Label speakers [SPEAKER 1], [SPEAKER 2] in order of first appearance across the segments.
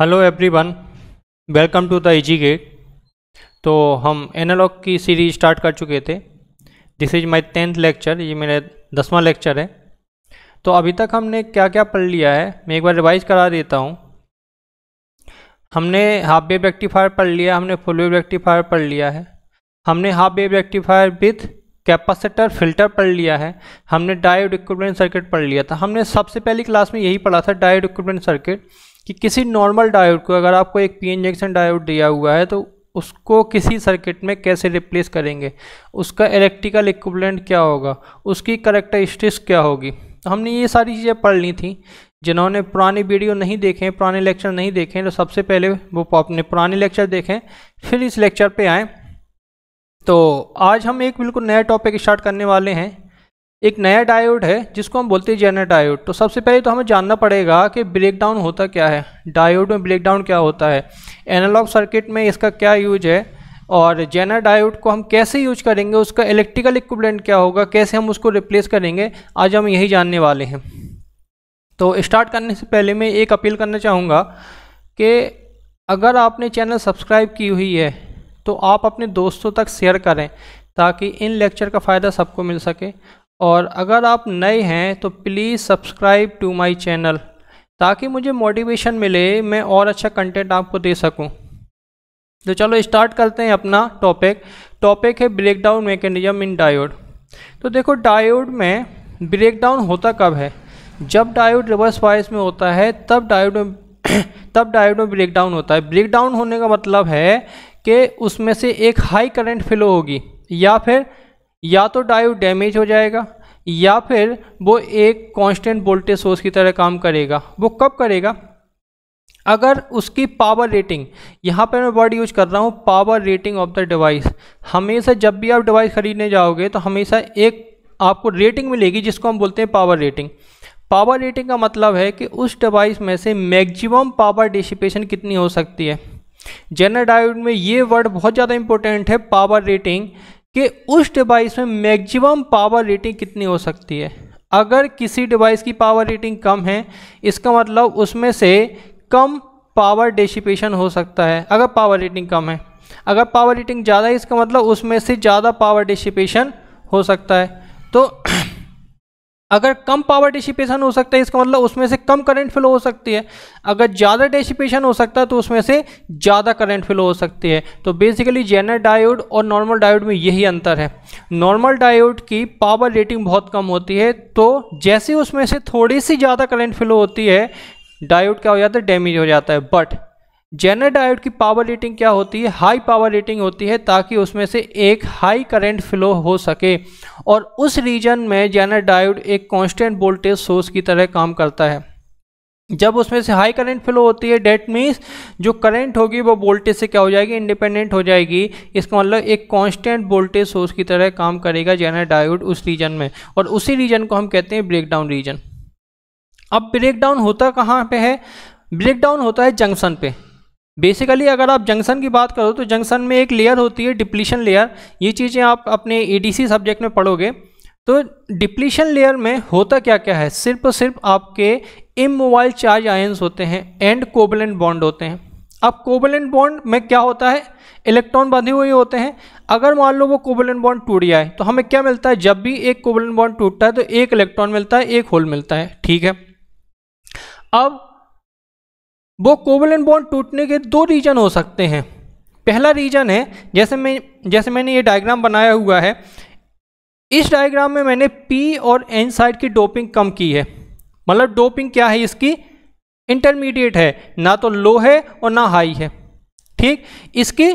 [SPEAKER 1] Hello everyone welcome to the easy gate तो हम analog की सीरीज स्टार्ट कर चुके थे this is my tenth lecture ये मेरा दसवां लेक्चर है तो अभी तक हमने क्या क्या पढ़ लिया है मैं एक बार रिवाइज करा देता हूँ हमने हाफ वेव रेक्टिफायर पढ़ लिया हमने फुल वेब रेक्टिफायर पढ़ लिया है हमने half wave rectifier with capacitor filter पढ़ लिया है हमने डायोड इक्विपमेंट सर्किट पढ़ लिया था हमने सबसे पहली क्लास में यही पढ़ा था डायोड इक्विपमेंट सर्किट कि किसी नॉर्मल डायोड को अगर आपको एक पी इंजेक्शन डायोड दिया हुआ है तो उसको किसी सर्किट में कैसे रिप्लेस करेंगे उसका इलेक्ट्रिकल इक्विपमेंट क्या होगा उसकी करेक्टरिस्टिक्स क्या होगी हमने ये सारी चीज़ें पढ़ ली थी जिन्होंने पुराने वीडियो नहीं देखे पुराने लेक्चर नहीं देखे तो सबसे पहले वो अपने पुराने लेक्चर देखें फिर इस लेक्चर पर आएँ तो आज हम एक बिल्कुल नया टॉपिक स्टार्ट करने वाले हैं एक नया डायोड है जिसको हम बोलते हैं जेनर डायोड तो सबसे पहले तो हमें जानना पड़ेगा कि ब्रेकडाउन होता क्या है डायोड में ब्रेकडाउन क्या होता है एनालॉग सर्किट में इसका क्या यूज है और जेनर डायोड को हम कैसे यूज करेंगे उसका इलेक्ट्रिकल इक्विपमेंट क्या होगा कैसे हम उसको रिप्लेस करेंगे आज हम यही जानने वाले हैं तो स्टार्ट करने से पहले मैं एक अपील करना चाहूँगा कि अगर आपने चैनल सब्सक्राइब की हुई है तो आप अपने दोस्तों तक शेयर करें ताकि इन लेक्चर का फ़ायदा सबको मिल सके और अगर आप नए हैं तो please subscribe to my channel ताकि मुझे मोटिवेशन मिले मैं और अच्छा कंटेंट आपको दे सकूं। तो चलो स्टार्ट करते हैं अपना टॉपिक टॉपिक है ब्रेकडाउन मैकेनिज्म इन डायोड तो देखो डायोड में ब्रेकडाउन होता कब है जब डायोड रिवर्स वाइज में होता है तब डायोड में तब डायोड में ब्रेकडाउन होता है ब्रेकडाउन होने का मतलब है कि उसमें से एक हाई करंट फ्लो होगी या फिर या तो डायोड डैमेज हो जाएगा या फिर वो एक कांस्टेंट वोल्टेज सोर्स की तरह काम करेगा वो कब करेगा अगर उसकी पावर रेटिंग यहाँ पर मैं वर्ड यूज कर रहा हूँ power rating of the device हमेशा जब भी आप डिवाइस खरीदने जाओगे तो हमेशा एक आपको रेटिंग मिलेगी जिसको हम बोलते हैं पावर रेटिंग पावर रेटिंग का मतलब है कि उस डिवाइस में से मैक्सिमम पावर डिसिपेशन कितनी हो सकती है जनरल डायोड में ये वर्ड बहुत ज़्यादा इंपॉर्टेंट है पावर रेटिंग कि उस डिवाइस में मैक्सिमम पावर रेटिंग कितनी हो सकती है अगर किसी डिवाइस की पावर रेटिंग कम है इसका मतलब उसमें से कम पावर डिसिपेशन हो सकता है अगर पावर रेटिंग कम है अगर पावर रेटिंग ज़्यादा है इसका मतलब उसमें से ज़्यादा पावर डिसिपेशन हो सकता है तो अगर कम पावर डिसिपेशन हो सकता है इसका मतलब उसमें से कम करंट फ्लो हो सकती है अगर ज़्यादा डिसिपेशन हो सकता है तो उसमें से ज़्यादा करंट फ्लो हो सकती है तो बेसिकली जेनर डायोड और नॉर्मल डायोड में यही अंतर है नॉर्मल डायोड की पावर रेटिंग बहुत कम होती है तो जैसे उसमें से थोड़ी सी ज़्यादा करंट फ्लो होती है डायोड क्या हो जाता है डैमेज हो जाता है बट जेनर डायोड की पावर रेटिंग क्या होती है हाई पावर रेटिंग होती है ताकि उसमें से एक हाई करंट फ्लो हो सके और उस रीजन में जेनर डायोड एक कांस्टेंट वोल्टेज सोर्स की तरह काम करता है जब उसमें से हाई करंट फ्लो होती है डेट मीन्स जो करंट होगी वो वोल्टेज से क्या हो जाएगी इंडिपेंडेंट हो जाएगी इसका मतलब एक कांस्टेंट वोल्टेज सोर्स की तरह काम करेगा जेनर डायोड उस रीजन में और उसी रीजन को हम कहते हैं ब्रेकडाउन रीजन अब ब्रेकडाउन होता कहाँ पे है ब्रेकडाउन होता है जंक्शन पे बेसिकली अगर आप जंक्शन की बात करो तो जंक्शन में एक लेयर होती है डिप्लीशन लेयर ये चीज़ें आप अपने ईडीसी सब्जेक्ट में पढ़ोगे तो डिप्लीशन लेयर में होता क्या क्या है सिर्फ और सिर्फ आपके इमोबाइल चार्ज आयंस होते हैं एंड कोबलेंट बॉन्ड होते हैं अब कोबलेंट बॉन्ड में क्या होता है इलेक्ट्रॉन बंधे हुए होते हैं अगर मान लो वो कोबलेंट बॉन्ड टूट जाए तो हमें क्या मिलता है जब भी एक कोबलेंट बॉन्ड टूटता है तो एक इलेक्ट्रॉन मिलता है एक होल मिलता है ठीक है अब वो कोवलेंट बॉन्ड टूटने के दो रीजन हो सकते हैं पहला रीजन है जैसे मैं जैसे मैंने ये डायग्राम बनाया हुआ है इस डायग्राम में मैंने पी और एन साइड की डोपिंग कम की है मतलब डोपिंग क्या है इसकी इंटरमीडिएट है ना तो लो है और ना हाई है ठीक इसकी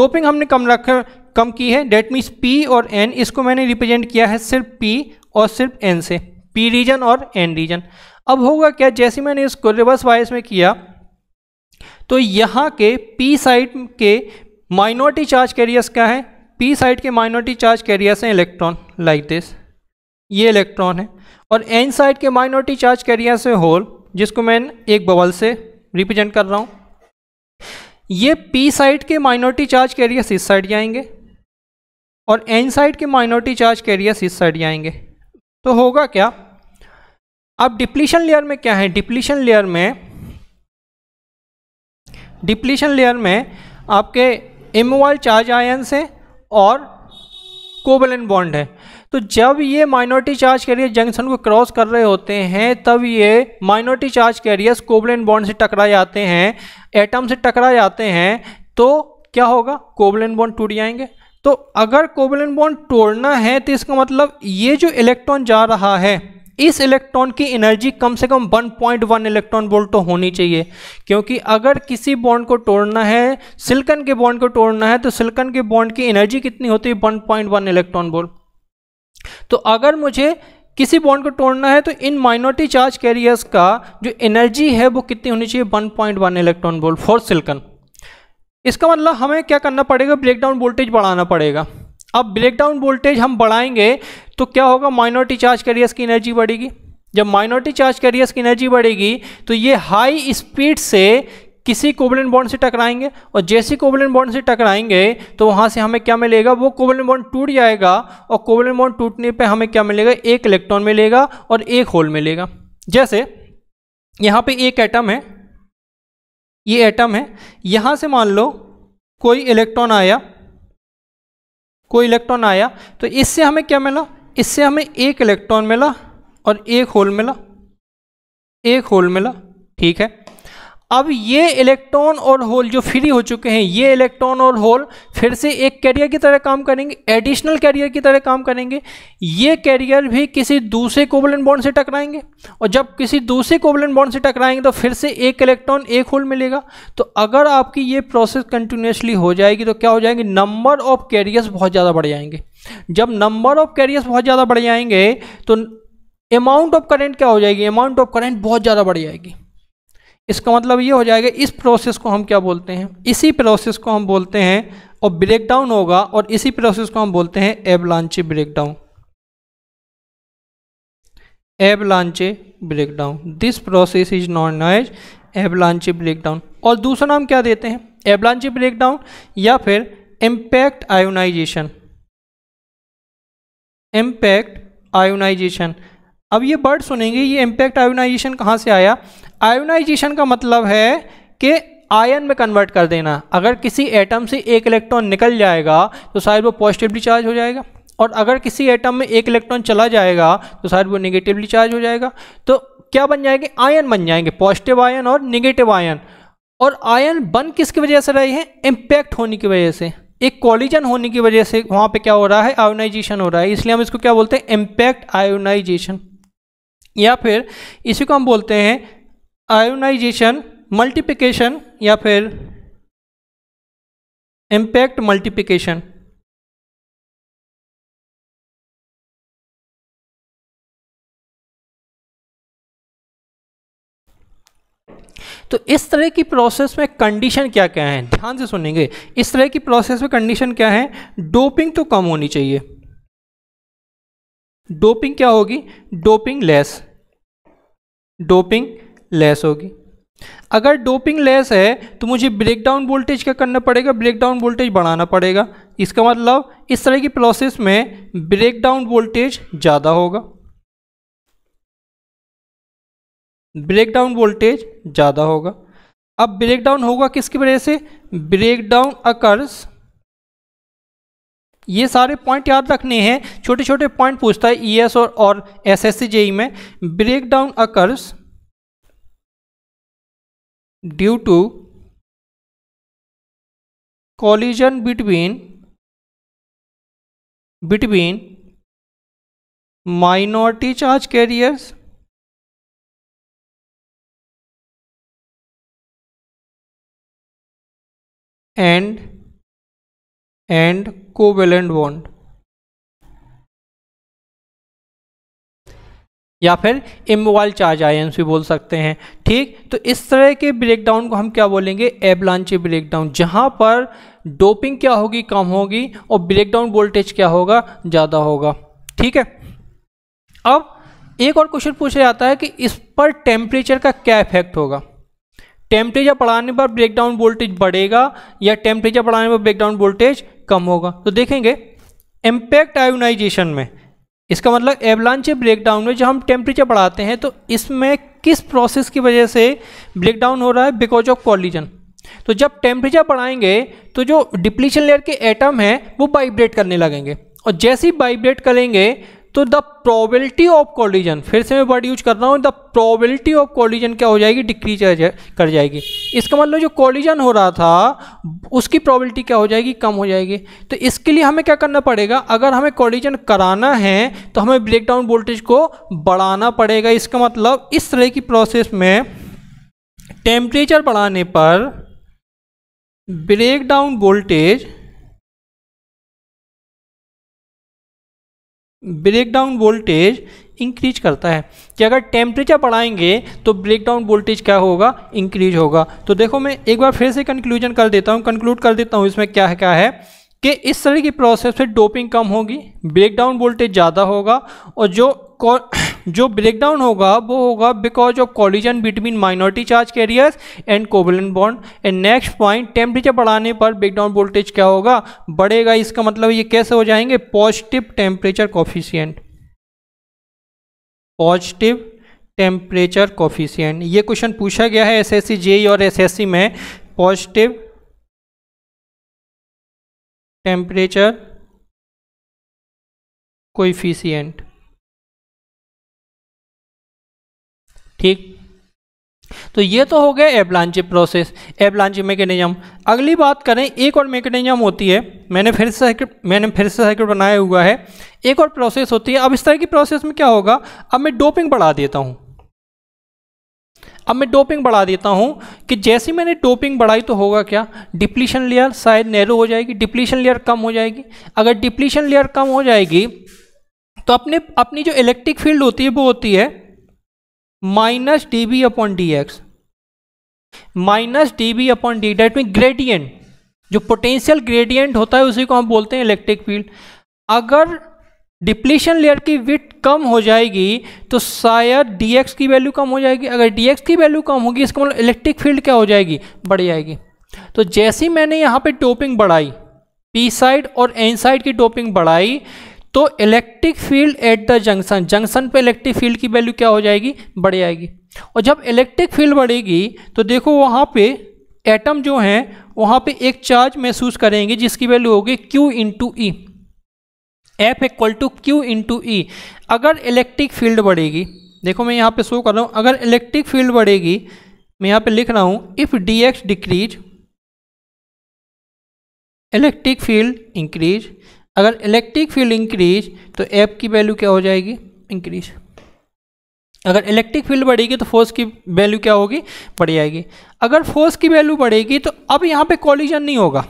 [SPEAKER 1] डोपिंग हमने कम रख कम की है डेट मीन्स पी और एन इसको मैंने रिप्रेजेंट किया है सिर्फ पी और सिर्फ एन से पी रीजन और एन रीजन अब होगा क्या जैसे मैंने इसको रिवर्स बायस में किया तो यहाँ के पी साइड के माइनॉरिटी चार्ज कैरियर्स क्या है पी साइड के माइनॉरिटी चार्ज कैरियर्स हैं इलेक्ट्रॉन लाइक दिस ये इलेक्ट्रॉन है और एन साइड के माइनॉरिटी चार्ज कैरियर्स हैं होल जिसको मैं एक बबल से रिप्रेजेंट कर रहा हूँ ये पी साइड के माइनॉरिटी चार्ज कैरियर्स इस साइड जाएंगे और एन साइड के माइनॉरिटी चार्ज कैरियर्स इस साइड जाएंगे तो होगा क्या अब डिप्लीशन लेयर में क्या है डिप्लीशन लेयर में डिप्लीशन लेयर में आपके इमोवाल चार्ज आयंस से और कोवेलेंट बॉन्ड है तो जब ये माइनॉरिटी चार्ज कैरियर जंक्शन को क्रॉस कर रहे होते हैं तब ये minority charge carriers covalent bond से टकरा जाते हैं एटम से टकरा जाते हैं तो क्या होगा कोवलेंट बॉन्ड टूट जाएंगे तो अगर कोबलन बॉन्ड तोड़ना है तो इसका मतलब ये जो इलेक्ट्रॉन जा रहा है इस इलेक्ट्रॉन की एनर्जी कम से कम 1.1 इलेक्ट्रॉन वोल्ट तो होनी चाहिए क्योंकि अगर किसी बॉन्ड को तोड़ना है सिल्कन के बॉन्ड को तोड़ना है तो सिल्कन के बॉन्ड की एनर्जी कितनी होती है 1.1 इलेक्ट्रॉन वोल्ट तो अगर मुझे किसी बॉन्ड को तोड़ना है तो इन माइनॉरिटी चार्ज कैरियर्स का जो एनर्जी है वो कितनी होनी चाहिए one electron volt for silicon इसका मतलब हमें क्या करना पड़ेगा ब्रेकडाउन वोल्टेज बढ़ाना पड़ेगा अब ब्रेकडाउन वोल्टेज हम बढ़ाएंगे तो क्या होगा माइनॉरिटी चार्ज कैरियर्स की एनर्जी बढ़ेगी जब माइनॉरिटी चार्ज कैरियर्स की एनर्जी बढ़ेगी तो ये हाई स्पीड से किसी कोवलेंट बॉन्ड से टकराएंगे और जैसे कोवलेंट बॉन्ड से टकराएंगे तो वहाँ से हमें क्या मिलेगा वो कोवलेंट बॉन्ड टूट जाएगा और कोबलिन बॉन्ड टूटने पे हमें क्या मिलेगा एक इलेक्ट्रॉन मिलेगा और एक होल मिलेगा जैसे यहाँ पे एक एटम है ये एटम है यहाँ से मान लो कोई इलेक्ट्रॉन आया कोई इलेक्ट्रॉन आया तो इससे हमें क्या मिला इससे हमें एक इलेक्ट्रॉन मिला और एक होल मिला एक होल मिला ठीक है अब ये इलेक्ट्रॉन और होल जो फ्री हो चुके हैं ये इलेक्ट्रॉन और होल फिर से एक कैरियर की तरह काम करेंगे एडिशनल कैरियर की तरह काम करेंगे ये कैरियर भी किसी दूसरे कोवलन बॉन्ड से टकराएंगे और जब किसी दूसरे कोवलन बॉन्ड से टकराएंगे तो फिर से एक इलेक्ट्रॉन एक होल मिलेगा तो अगर आपकी ये प्रोसेस कंटिन्यूसली हो जाएगी तो क्या हो जाएंगे नंबर ऑफ कैरियर्स बहुत ज़्यादा बढ़ जाएंगे जब नंबर ऑफ कैरियर्स बहुत ज़्यादा बढ़ जाएंगे तो अमाउंट ऑफ करेंट क्या हो जाएगी अमाउंट ऑफ करेंट बहुत ज़्यादा बढ़ जाएगी इसका मतलब ये हो जाएगा इस प्रोसेस को हम क्या बोलते हैं इसी प्रोसेस को हम बोलते हैं और ब्रेकडाउन होगा और इसी प्रोसेस को हम बोलते हैं avalanche breakdown avalanche breakdown this process is known as avalanche breakdown और दूसरा नाम क्या देते हैं एबलांचे ब्रेकडाउन या फिर इम्पैक्ट आयोनाइजेशन इम्पैक्ट आयोनाइजेशन अब ये बर्ड सुनेंगे ये इम्पैक्ट आयोनाइजेशन कहाँ से आया आयोनाइजेशन का मतलब है कि आयन में कन्वर्ट कर देना अगर किसी एटम से एक इलेक्ट्रॉन निकल जाएगा तो शायद वो पॉजिटिवली चार्ज हो जाएगा और अगर किसी एटम में एक इलेक्ट्रॉन चला जाएगा तो शायद वो निगेटिवली चार्ज हो जाएगा तो क्या बन जाएंगे आयन बन जाएंगे पॉजिटिव आयन और निगेटिव आयन और आयन बन किसकी वजह से रहे हैं इम्पैक्ट होने की वजह से एक कॉलिजन होने की वजह से वहाँ पे क्या हो रहा है आयोनाइजेशन हो रहा है इसलिए हम इसको क्या बोलते हैं इम्पैक्ट आयोनाइजेशन या फिर इसी को हम बोलते हैं आयोनाइजेशन मल्टीप्लिकेशन या फिर
[SPEAKER 2] इम्पैक्ट मल्टीप्लिकेशन
[SPEAKER 1] तो इस तरह की प्रोसेस में कंडीशन क्या क्या है ध्यान से सुनेंगे इस तरह की प्रोसेस में कंडीशन क्या है डोपिंग तो कम होनी चाहिए डोपिंग क्या होगी डोपिंग लेस डोपिंग लेस होगी अगर डोपिंग लेस है तो मुझे ब्रेक डाउन वोल्टेज क्या करना पड़ेगा ब्रेक डाउन वोल्टेज बढ़ाना पड़ेगा इसका मतलब इस तरह की प्रोसेस में ब्रेक डाउन वोल्टेज ज़्यादा होगा ब्रेक डाउन वोल्टेज ज़्यादा होगा अब ब्रेक डाउन होगा किसकी वजह से ब्रेक डाउन अकर्स ये सारे पॉइंट याद रखने हैं छोटे छोटे पॉइंट पूछता है एस e और एस सी जेई में breakdown occurs
[SPEAKER 2] due to collision between between minority charge carriers and and covalent bond
[SPEAKER 1] या फिर इमोबाइल चार्ज आयंस भी बोल सकते हैं ठीक तो इस तरह के ब्रेकडाउन को हम क्या बोलेंगे एबलांची ब्रेकडाउन जहाँ पर डोपिंग क्या होगी कम होगी और ब्रेकडाउन वोल्टेज क्या होगा ज़्यादा होगा ठीक है अब एक और क्वेश्चन पूछा जाता है कि इस पर टेम्परेचर का क्या इफेक्ट होगा टेम्परेचर बढ़ाने पर ब्रेकडाउन वोल्टेज बढ़ेगा या टेम्परेचर बढ़ाने पर ब्रेकडाउन वोल्टेज कम होगा तो देखेंगे इम्पैक्ट आयोनाइजेशन में इसका मतलब एवलांचे ब्रेकडाउन में जो हम टेम्परेचर बढ़ाते हैं तो इसमें किस प्रोसेस की वजह से ब्रेकडाउन हो रहा है बिकॉज ऑफ कॉलिजन तो जब टेम्परेचर बढ़ाएंगे तो जो डिप्लीशन लेयर के एटम हैं वो वाइब्रेट करने लगेंगे और जैसे ही वाइब्रेट करेंगे तो द प्रोबेबिलिटी ऑफ कॉलिजन फिर से मैं वर्ड यूज कर रहा हूँ द प्रोबेबिलिटी ऑफ कॉलिजन क्या हो जाएगी डिक्रीज कर जाएगी इसका मतलब जो कॉलिजन हो रहा था उसकी प्रोबेबिलिटी क्या हो जाएगी कम हो जाएगी तो इसके लिए हमें क्या करना पड़ेगा अगर हमें कॉलिजन कराना है तो हमें ब्रेकडाउन वोल्टेज को बढ़ाना पड़ेगा इसका मतलब इस तरह की प्रोसेस में टेम्परेचर बढ़ाने पर breakdown voltage
[SPEAKER 2] breakdown
[SPEAKER 1] voltage increase करता है कि अगर टेम्परेचर बढ़ाएंगे तो ब्रेक डाउन वोल्टेज क्या होगा इंक्रीज होगा तो देखो मैं एक बार फिर से कंक्लूजन कर देता हूँ कंक्लूड कर देता हूँ इसमें क्या है क्या है कि इस तरह की प्रोसेस से डोपिंग कम होगी ब्रेक डाउन वोल्टेज ज़्यादा होगा और जो जो ब्रेकडाउन होगा वो होगा because of collision between minority charge carriers and covalent bond and next point temperature बढ़ाने पर ब्रेकडाउन वोल्टेज क्या होगा बढ़ेगा इसका मतलब ये कैसे हो जाएंगे positive temperature coefficient positive temperature coefficient ये क्वेश्चन पूछा गया है सी जेई और सी में पॉजिटिव
[SPEAKER 2] टेम्परेचर कोइफिशियंट
[SPEAKER 1] ठीक तो ये तो हो गया एबलांची प्रोसेस एबलांची मैकेनिज्म अगली बात करें एक और मैकेनिज्म होती है मैंने फिर से सर्किट मैंने फिर से सर्किट बनाया हुआ है एक और प्रोसेस होती है अब इस तरह की प्रोसेस में क्या होगा अब मैं डोपिंग बढ़ा देता हूँ अब मैं डोपिंग बढ़ा देता हूँ कि जैसे मैंने डोपिंग बढ़ाई तो होगा क्या डिप्लीशन लेयर शायद नैरो हो जाएगी डिप्लीशन लेयर कम हो जाएगी अगर डिप्लीशन लेयर कम हो जाएगी तो अपने अपनी जो इलेक्ट्रिक फील्ड होती है वो होती है minus D V upon D X minus D V upon D that mean gradient जो पोटेंशियल ग्रेडियंट होता है उसी को हम बोलते हैं इलेक्ट्रिक फील्ड अगर डिप्लीशन लेयर की विथ कम हो जाएगी तो शायद डीएक्स की वैल्यू कम हो जाएगी अगर डीएक्स की वैल्यू कम होगी इसका मतलब इलेक्ट्रिक फील्ड क्या हो जाएगी बढ़ जाएगी तो जैसे मैंने यहाँ पे डोपिंग बढ़ाई पी साइड और एन साइड की डोपिंग बढ़ाई तो electric field at the junction junction पे इलेक्ट्रिक फील्ड की वैल्यू क्या हो जाएगी बढ़ जाएगी और जब इलेक्ट्रिक फील्ड बढ़ेगी तो देखो वहाँ पे एटम जो हैं वहाँ पे एक चार्ज महसूस करेंगे जिसकी वैल्यू होगी Q into E F equal to Q into E अगर इलेक्ट्रिक फील्ड बढ़ेगी देखो मैं यहाँ पे शो कर रहा हूँ अगर इलेक्ट्रिक फील्ड बढ़ेगी मैं यहाँ पे लिख रहा हूँ if D X decrease electric field increase अगर इलेक्ट्रिक फील्ड इंक्रीज तो एफ की वैल्यू क्या हो जाएगी इंक्रीज अगर इलेक्ट्रिक फील्ड बढ़ेगी तो फोर्स की वैल्यू क्या होगी बढ़ जाएगी अगर फोर्स की वैल्यू बढ़ेगी तो अब यहाँ पे कॉलिजन नहीं होगा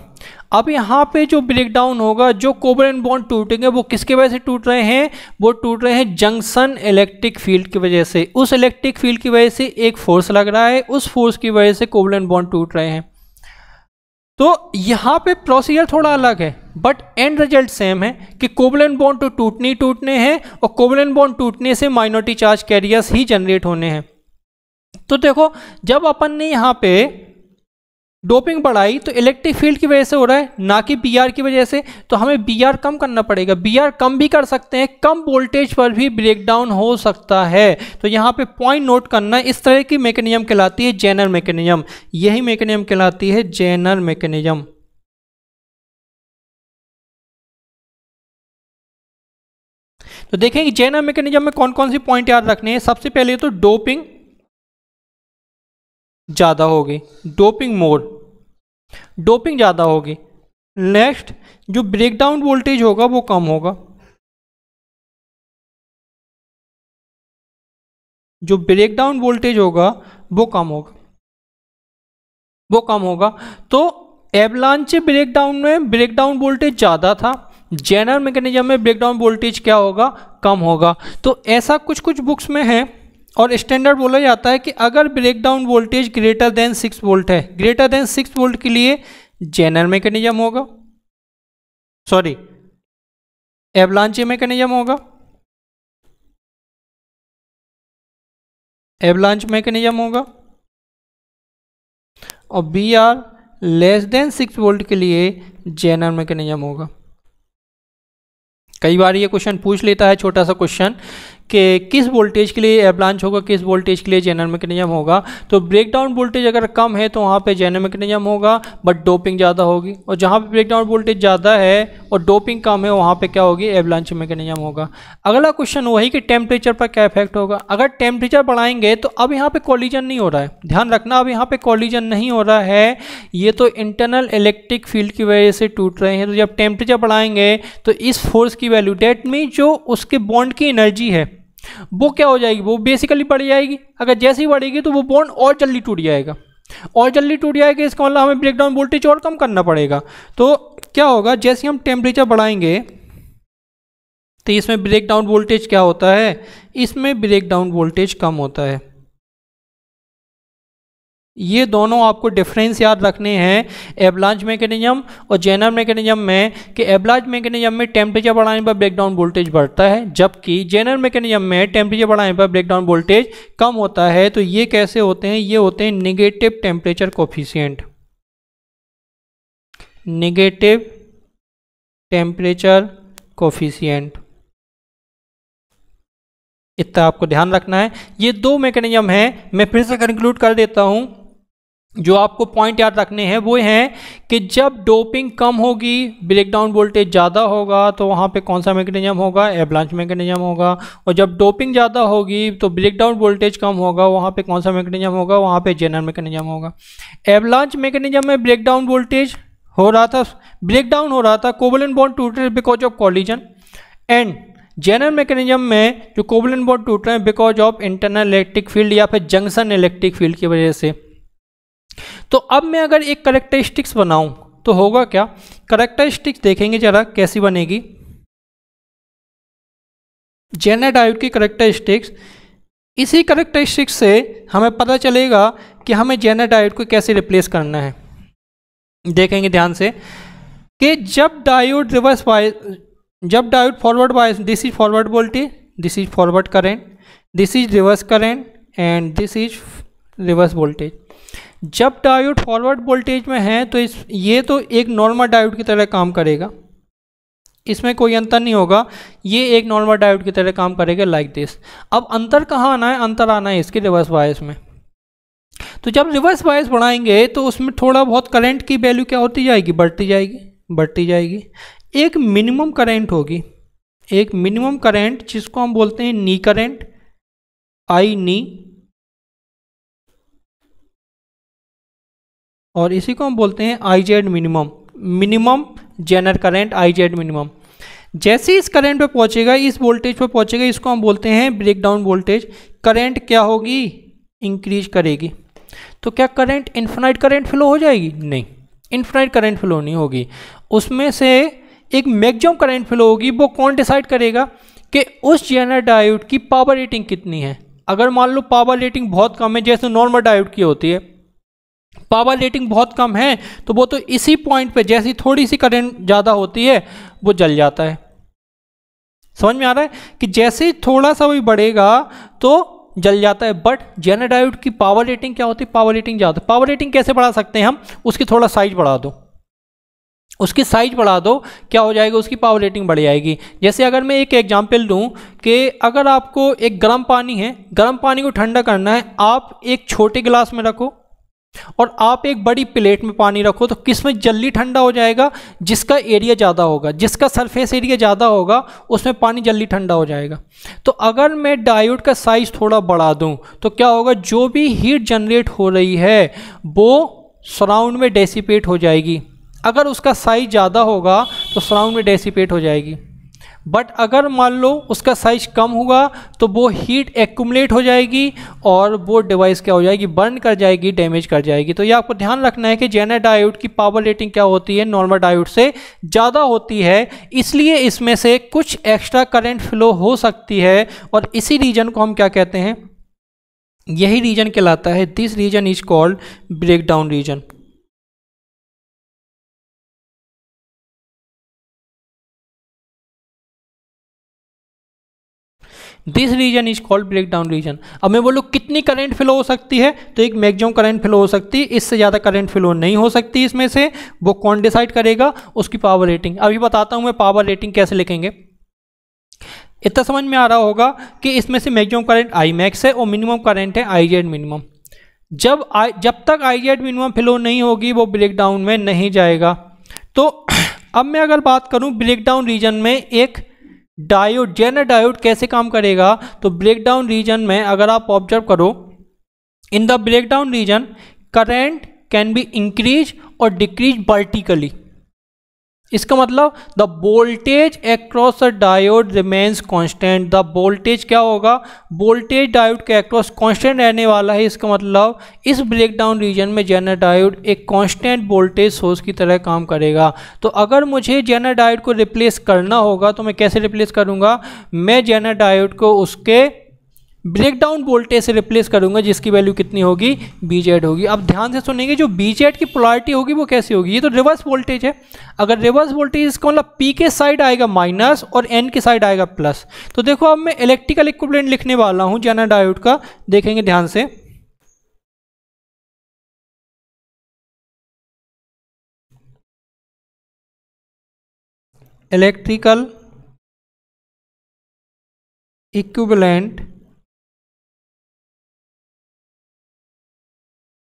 [SPEAKER 1] अब यहाँ पे जो ब्रेकडाउन होगा जो कोबरेंट बॉन्ड टूटेंगे वो किसके वजह से टूट रहे हैं वो टूट रहे हैं जंक्शन इलेक्ट्रिक फील्ड की वजह से उस इलेक्ट्रिक फील्ड की वजह से एक फोर्स लग रहा है उस फोर्स की वजह से कोबरेंट बॉन्ड टूट रहे हैं तो यहाँ पे प्रोसीजर थोड़ा अलग है बट एंड रिजल्ट सेम है कि कोबलन बॉन्ड तो टूटने टूटने हैं और कोबलन बॉन्ड टूटने से माइनॉरिटी चार्ज कैरियर्स ही जनरेट होने हैं तो देखो जब अपन ने यहाँ पे डोपिंग बढ़ाई तो इलेक्ट्रिक फील्ड की वजह से हो रहा है ना कि बी की वजह से तो हमें बी कम करना पड़ेगा बी कम भी कर सकते हैं कम वोल्टेज पर भी ब्रेकडाउन हो सकता है तो यहाँ पे पॉइंट नोट करना इस तरह की मैकेनिज्म कहलाती है जेनर मैकेनिज्म यही मैकेनिज्म कहलाती है जेनर मैकेनिज्म तो देखें कि जैनर मैकेनिज्म में कौन कौन सी पॉइंट याद रखने हैं सबसे पहले तो डोपिंग ज़्यादा होगी डोपिंग मोर डोपिंग ज़्यादा होगी नेक्स्ट जो ब्रेकडाउन वोल्टेज होगा वो कम होगा
[SPEAKER 2] जो ब्रेकडाउन वोल्टेज होगा वो कम
[SPEAKER 1] होगा वो कम होगा तो एवलांचे ब्रेकडाउन में ब्रेकडाउन वोल्टेज ज़्यादा था जनरल मैकेनिज्म में ब्रेकडाउन वोल्टेज क्या होगा कम होगा तो ऐसा कुछ कुछ बुक्स में है और स्टैंडर्ड बोला जाता है कि अगर breakdown voltage greater than six volt है ग्रेटर देन सिक्स वोल्ट के लिए जेनर मैकेनिज्म होगा सॉरी एवलांचे मैकेनिज्म होगा
[SPEAKER 2] एवलांच मैकेनिज्म होगा
[SPEAKER 1] और B R less than six volt के लिए जेनर मैकेनिज्म होगा कई बार ये क्वेश्चन पूछ लेता है छोटा सा क्वेश्चन कि किस वोल्टेज के लिए एवलांच होगा किस वोल्टेज के लिए जेनर मैकेनिज्म होगा तो ब्रेकडाउन वोल्टेज अगर कम है तो वहाँ पे जेनर मैकेनिज्म होगा बट डोपिंग ज़्यादा होगी और जहाँ पे ब्रेकडाउन वोल्टेज ज़्यादा है और डोपिंग कम है वहाँ पे क्या होगी एवलांच मैकेनिज्म होगा अगला क्वेश्चन वही कि टेम्परेचर पर क्या इफेक्ट होगा अगर टेम्परेचर बढ़ाएंगे तो अब यहाँ पर कॉलिजन नहीं हो रहा है ध्यान रखना अब यहाँ पर कॉलिजन नहीं हो रहा है ये तो इंटरनल इलेक्ट्रिक फील्ड की वजह से टूट रहे हैं तो जब टेम्परेचर बढ़ाएंगे तो इस फोर्स की वैल्यू डेट मीन जो उसके बॉन्ड की एनर्जी है वो क्या हो जाएगी वो बेसिकली बढ़ जाएगी अगर जैसे ही बढ़ेगी तो वो बॉन्ड और जल्दी टूट जाएगा और जल्दी टूट जाएगा इसका मतलब हमें ब्रेकडाउन वोल्टेज और कम करना पड़ेगा तो क्या होगा जैसे हम टेम्परेचर बढ़ाएंगे तो इसमें ब्रेकडाउन वोल्टेज क्या होता है इसमें ब्रेकडाउन वोल्टेज कम होता है ये दोनों आपको डिफरेंस याद रखने हैं एबलाज मैकेनिज्म और जेनर मैकेनिज्म में कि एबलाज मैकेनिज्म में टेम्परेचर बढ़ाने पर ब्रेकडाउन वोल्टेज बढ़ता है जबकि जेनर मैकेनिज्म में टेम्परेचर बढ़ाने पर ब्रेकडाउन वोल्टेज कम होता है तो ये कैसे होते हैं ये होते हैं negative temperature coefficient negative temperature coefficient इतना आपको ध्यान रखना है ये दो मैकेनिज्म हैं मैं फिर से कंक्लूड कर देता हूं जो आपको पॉइंट याद रखने हैं वो हैं कि जब डोपिंग कम होगी ब्रेकडाउन वोल्टेज ज़्यादा होगा तो वहाँ पे कौन सा मैकेनिज्म होगा एब्लांच मैकेनिज्म होगा और जब डोपिंग ज़्यादा होगी तो ब्रेकडाउन वोल्टेज कम होगा वहाँ पे कौन सा मैकेनिज्म होगा वहाँ पे जेनर मैकेनिज्म होगा एब्लांच मैकेनिज्म में ब्रेकडाउन वोल्टेज हो रहा था ब्रेकडाउन हो रहा था कोबलन बॉन्ड टूट because of collision and Zener mechanism में जो कोबलन बॉन्ड टूट रहे हैं because of internal electric field या फिर जंक्सन इलेक्ट्रिक फील्ड की वजह से तो अब मैं अगर एक करेक्टरिस्टिक्स बनाऊं तो होगा क्या करेक्टरिस्टिक्स देखेंगे जरा कैसी बनेगी जेनेडाइड की करेक्टरिस्टिक्स इसी करेक्टरिस्टिक्स से हमें पता चलेगा कि हमें जेनेडाइड को कैसे रिप्लेस करना है देखेंगे ध्यान से कि जब डायोड रिवर्स वाइज जब diode forward bias this is forward voltage this is forward current this is reverse current and this is reverse voltage जब डायोड फॉरवर्ड वोल्टेज में है तो इस ये तो एक नॉर्मल डायोड की तरह काम करेगा इसमें कोई अंतर नहीं होगा ये एक नॉर्मल डायोड की तरह काम करेगा लाइक दिस अब अंतर कहाँ आना है अंतर आना है इसके रिवर्स वायस में तो जब रिवर्स वायस बढ़ाएंगे तो उसमें थोड़ा बहुत करेंट की वैल्यू क्या होती जाएगी बढ़ती जाएगी बढ़ती जाएगी एक मिनिमम करेंट होगी एक मिनिमम करेंट जिसको हम बोलते हैं नी करेंट आई नी और इसी को हम बोलते हैं I Z minimum minimum Zener current I Z minimum जैसे इस करंट पर पहुंचेगा इस वोल्टेज पर पहुंचेगा इसको हम बोलते हैं ब्रेक डाउन वोल्टेज करंट क्या होगी इंक्रीज करेगी तो क्या करंट इन्फिनाइट करंट फ्लो हो जाएगी नहीं इन्फिनाइट करंट फ्लो नहीं होगी उसमें से एक मैक्सिमम करंट फ्लो होगी वो कौन डिसाइड करेगा कि उस जेनर डायोड की पावर रेटिंग कितनी है अगर मान लो पावर रेटिंग बहुत कम है जैसे नॉर्मल डायोड की होती है पावर रेटिंग बहुत कम है तो वो तो इसी पॉइंट पे जैसी थोड़ी सी करंट ज़्यादा होती है वो जल जाता है समझ में आ रहा है कि जैसे थोड़ा सा भी बढ़ेगा तो जल जाता है बट जेनाडायोड की पावर रेटिंग क्या होती है पावर रेटिंग ज़्यादा पावर रेटिंग कैसे बढ़ा सकते हैं हम उसकी थोड़ा साइज बढ़ा दो उसकी साइज बढ़ा दो क्या हो जाएगा उसकी पावर रेटिंग बढ़ जाएगी जैसे अगर मैं एक एग्जांपल दूं कि अगर आपको एक गर्म पानी है गर्म पानी को ठंडा करना है आप एक छोटे गिलास में रखो और आप एक बड़ी प्लेट में पानी रखो तो किस में जल्दी ठंडा हो जाएगा जिसका एरिया ज़्यादा होगा जिसका सरफेस एरिया ज़्यादा होगा उसमें पानी जल्दी ठंडा हो जाएगा तो अगर मैं डायोड का साइज़ थोड़ा बढ़ा दूं तो क्या होगा जो भी हीट जनरेट हो रही है वो सराउंड में डेसीपेट हो जाएगी अगर उसका साइज़ ज़्यादा होगा तो सराउंड में डेसीपेट हो जाएगी बट अगर मान लो उसका साइज कम हुआ तो वो हीट एकुमलेट हो जाएगी और वो डिवाइस क्या हो जाएगी बर्न कर जाएगी डैमेज कर जाएगी तो ये आपको ध्यान रखना है कि जेनर डायोड की पावर रेटिंग क्या होती है नॉर्मल डायोड से ज़्यादा होती है इसलिए इसमें से कुछ एक्स्ट्रा करेंट फ्लो हो सकती है और इसी रीजन को हम क्या कहते हैं यही रीजन कहलाता है this region is called breakdown region this region is called breakdown region अब मैं बोलूँ कितनी करंट फ्लो हो सकती है तो एक मैक्सिमम करंट फ्लो हो सकती है इससे ज़्यादा करंट फ्लो नहीं हो सकती इसमें से वो कौन डिसाइड करेगा उसकी पावर रेटिंग अभी बताता हूँ मैं पावर रेटिंग कैसे लिखेंगे इतना समझ में आ रहा होगा कि इसमें से मैक्सिमम करंट आई मैक्स है और मिनिमम करंट है आई जेड मिनिमम जब आई जब तक आई जेड मिनिमम फ्लो नहीं होगी वो ब्रेक डाउन में नहीं जाएगा तो अब मैं अगर बात करूँ ब्रेक डाउन रीजन में एक डायोड जेनर डायोड कैसे काम करेगा तो ब्रेकडाउन रीजन में अगर आप ऑब्जर्व करो in the breakdown region current can be increase और डिक्रीज वर्टिकली इसका मतलब the voltage across a diode remains constant the voltage क्या होगा वोल्टेज डायोड के एक्रॉस कांस्टेंट रहने वाला है इसका मतलब इस ब्रेकडाउन रीजन में जेनर डायोड एक कांस्टेंट वोल्टेज सोर्स की तरह काम करेगा तो अगर मुझे जेनर डायोड को रिप्लेस करना होगा तो मैं कैसे रिप्लेस करूँगा मैं जेनर डायोड को उसके ब्रेकडाउन वोल्टेज से रिप्लेस करूंगा जिसकी वैल्यू कितनी होगी बी जेड होगी अब ध्यान से सुनेंगे जो बी जेड की प्लॉरिटी होगी वो कैसे होगी ये तो रिवर्स वोल्टेज है अगर रिवर्स वोल्टेज इसका मतलब पी के साइड आएगा माइनस और एन के साइड आएगा प्लस तो देखो अब मैं इलेक्ट्रिकल इक्विपमेंट लिखने वाला हूँ जाना डायोड का देखेंगे ध्यान से
[SPEAKER 2] इलेक्ट्रिकल इक्विवेलेंट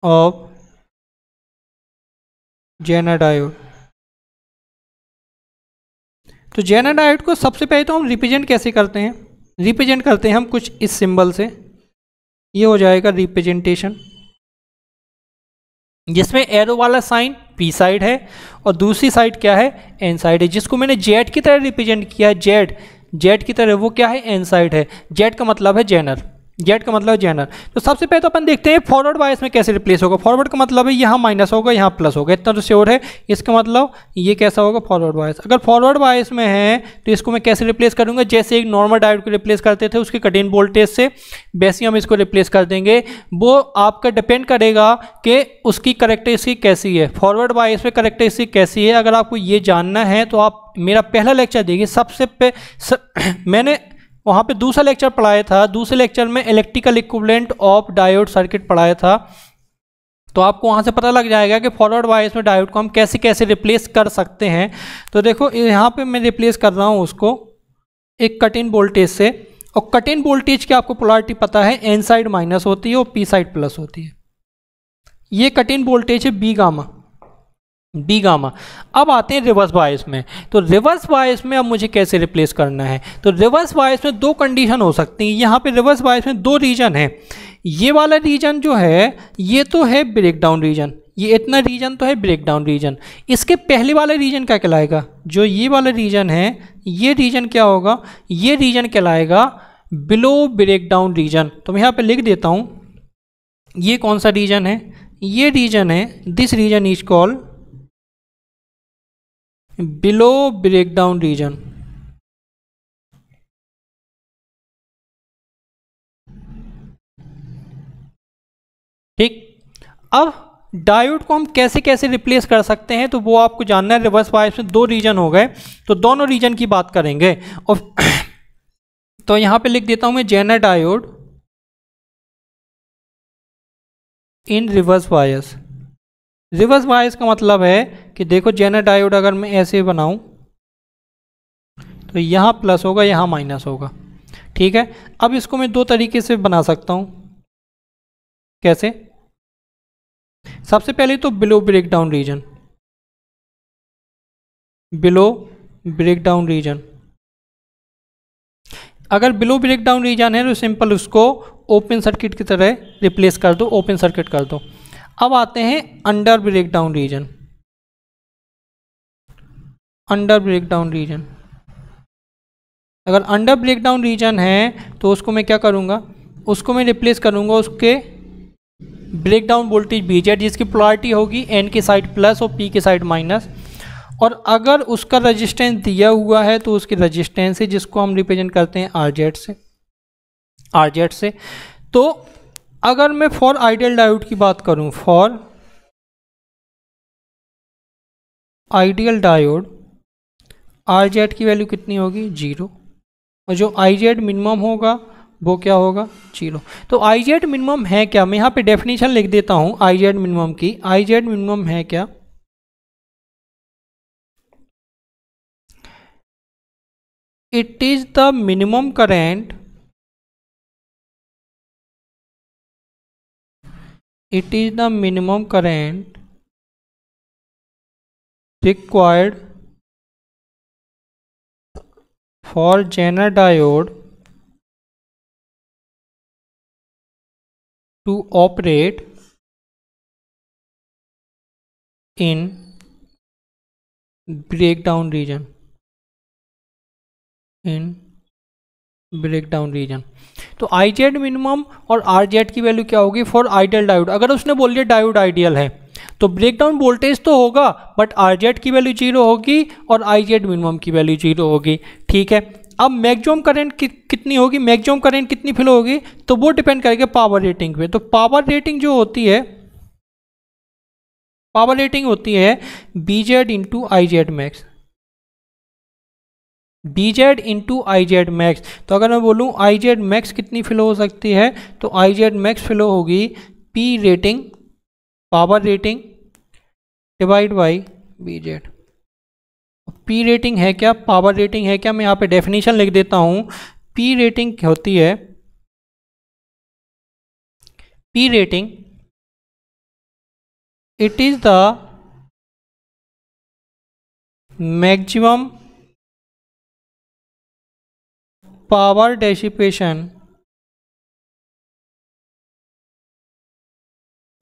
[SPEAKER 2] of डायोड
[SPEAKER 1] तो डायोड को सबसे पहले तो हम रिप्रेजेंट कैसे करते हैं रिप्रेजेंट करते हैं हम कुछ इस सिंबल से ये हो जाएगा रिप्रेजेंटेशन जिसमें एरो वाला साइन पी साइड है और दूसरी साइड क्या है एन साइड है जिसको मैंने जेड की तरह रिप्रेजेंट किया है जेड जेड की तरह वो क्या है एन साइड है जेड का मतलब है जेनर गेट का मतलब जेनर तो सबसे पहले तो अपन देखते हैं फॉरवर्ड बायस में कैसे रिप्लेस होगा फॉरवर्ड का मतलब है यहाँ माइनस होगा यहाँ प्लस होगा इतना तो श्योर है इसका मतलब ये कैसा होगा फॉरवर्ड बायस अगर फॉरवर्ड बायस में है तो इसको मैं कैसे रिप्लेस करूँगा जैसे एक नॉर्मल डायोड को रिप्लेस करते थे उसके कटिन वोल्टेज से वैसे हम इसको रिप्लेस कर देंगे वो आपका डिपेंड करेगा कि उसकी करेक्टरिस्टिक कैसी है फॉरवर्ड बायस में करेक्टरिस्टिक कैसी है अगर आपको ये जानना है तो आप मेरा पहला लेक्चर देखिए सबसे पे सब, मैंने वहाँ पे दूसरा लेक्चर पढ़ाया था दूसरे लेक्चर में electrical equivalent of diode circuit पढ़ाया था तो आपको वहाँ से पता लग जाएगा कि फॉरवर्ड वाइज में डायोड को हम कैसे कैसे रिप्लेस कर सकते हैं तो देखो यहाँ पे मैं रिप्लेस कर रहा हूँ उसको एक कट इन वोल्टेज से और कट इन वोल्टेज की आपको पोलॉरिटी पता है एन साइड माइनस होती है और पी साइड प्लस होती है ये कट इन वोल्टेज है बी गामा बी गामा अब आते हैं रिवर्स बायस में तो रिवर्स बायस में अब मुझे कैसे रिप्लेस करना है तो रिवर्स बायस में दो कंडीशन हो सकती हैं यहाँ पे रिवर्स बायस में दो रीजन है ये वाला रीजन जो है ये तो है ब्रेकडाउन रीजन ये इतना रीजन तो है ब्रेकडाउन रीजन इसके पहले वाला रीजन क्या कहलाएगा जो ये वाला रीजन है ये रीजन क्या होगा ये रीजन कहलाएगा बिलो ब्रेकडाउन रीजन तो मैं यहाँ पे लिख देता हूँ ये कौन सा रीजन है ये रीजन है this region is called
[SPEAKER 2] below breakdown region
[SPEAKER 1] ठीक अब डायोड को हम कैसे कैसे रिप्लेस कर सकते हैं तो वो आपको जानना है रिवर्स बायस में दो रीजन हो गए तो दोनों रीजन की बात करेंगे और तो यहां पे लिख देता हूं मैं Zener diode in reverse bias reverse bias का मतलब है कि देखो जेनर डायोड अगर मैं ऐसे बनाऊं तो यहाँ प्लस होगा यहाँ माइनस होगा ठीक है अब इसको मैं दो तरीके से बना सकता हूँ कैसे
[SPEAKER 2] सबसे पहले तो below breakdown region
[SPEAKER 1] below breakdown region अगर बिलो ब्रेकडाउन रीजन है तो सिंपल उसको ओपन सर्किट की तरह रिप्लेस कर दो ओपन सर्किट कर दो अब आते हैं under breakdown region under breakdown region अगर अंडर ब्रेक डाउन रीजन है तो उसको मैं क्या करूँगा उसको मैं रिप्लेस करूँगा उसके breakdown voltage V Z जिसकी प्लॉरिटी होगी एन के साइड प्लस और पी के साइड माइनस और अगर उसका रजिस्टेंस दिया हुआ है तो उसकी रजिस्टेंस है जिसको हम रिप्रेजेंट करते हैं आर जेड से आर जेड से तो अगर मैं फॉर आइडियल डायोड की बात करूं for ideal diode R Z की वैल्यू कितनी होगी जीरो और जो आई जेड मिनिमम होगा वो क्या होगा जीरो तो आई जेड मिनिमम है क्या मैं यहाँ पे डेफिनेशन लिख देता हूँ आई जेड मिनिमम की आई जेड मिनिमम है क्या
[SPEAKER 2] it is the minimum current it is the minimum current required for Zener diode to operate in breakdown
[SPEAKER 1] region in breakdown region तो आई जेड मिनिमम और R Z की value क्या होगी for ideal diode अगर उसने बोल दिया diode ideal है तो ब्रेक डाउन वोल्टेज तो होगा बट आर जेड की वैल्यू जीरो होगी और आई जेड मिनिमम की वैल्यू जीरो होगी ठीक है अब मैक्सिमम करंट कितनी होगी मैक्सिमम करंट कितनी फ्लो होगी तो वो डिपेंड करेगा पावर रेटिंग पे तो पावर रेटिंग जो होती है पावर रेटिंग होती है V Z into I Z max V Z into I Z max तो अगर मैं बोलूँ आई जेड मैक्स कितनी फिलो हो सकती है तो आई जेड मैक्स फिलो होगी P rating power rating divide by V Z P rating है क्या पावर रेटिंग है क्या मैं यहाँ पे डेफिनेशन लिख देता हूँ पी रेटिंग होती है P rating
[SPEAKER 2] it is the maximum power dissipation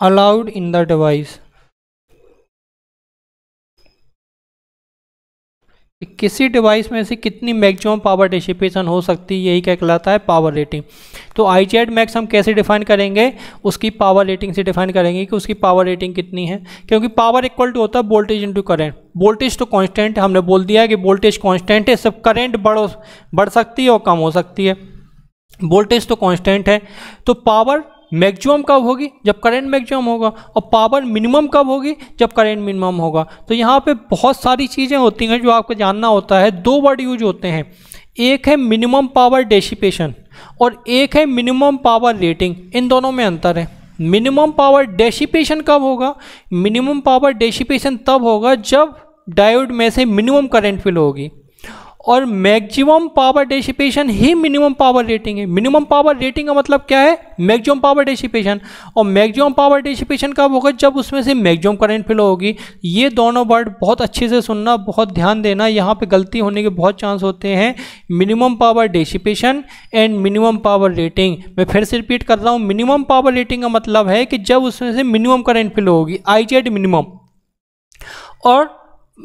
[SPEAKER 2] allowed
[SPEAKER 1] in the device. कि किसी डिवाइस में से कितनी मैक्सिमम पावर डिसिपेशन हो सकती है यही क्या कहलाता है पावर रेटिंग तो आई जी मैक्स हम कैसे डिफाइन करेंगे उसकी पावर रेटिंग से डिफाइन करेंगे कि उसकी पावर रेटिंग कितनी है क्योंकि पावर इक्वल टू होता है वोल्टेज टू करंट वोल्टेज तो कांस्टेंट हमने बोल दिया है कि वोल्टेज कॉन्स्टेंट है सब करेंट बढ़ बढ़ सकती है और कम हो सकती है वोल्टेज तो कॉन्स्टेंट है तो पावर मैक्सिमम कब होगी जब करंट मैक्सिमम होगा और पावर मिनिमम कब होगी जब करंट मिनिमम होगा तो यहाँ पे बहुत सारी चीज़ें होती हैं जो आपको जानना होता है दो वर्ड यूज होते हैं एक है मिनिमम पावर डेसिपेशन और एक है मिनिमम पावर रेटिंग इन दोनों में अंतर है मिनिमम पावर डेसिपेशन कब होगा मिनिमम पावर डेसिपेशन तब होगा जब डायोड में से मिनिमम करंट फिल होगी और मैक्सिमम पावर डेसिपेशन ही मिनिमम पावर रेटिंग है मिनिमम पावर रेटिंग का मतलब क्या है मैक्सिमम पावर डेसिपेशन और मैक्सिमम पावर डेसिपेशन कब होगा जब उसमें से मैक्सिमम करंट फ्लो होगी ये दोनों वर्ड बहुत अच्छे से सुनना बहुत ध्यान देना यहाँ पे गलती होने के बहुत चांस होते हैं minimum power dissipation and minimum power rating मैं फिर से रिपीट कर रहा हूँ मिनिमम पावर रेटिंग का मतलब है कि जब उसमें से मिनिमम करंट फ्लो होगी आई मिनिमम और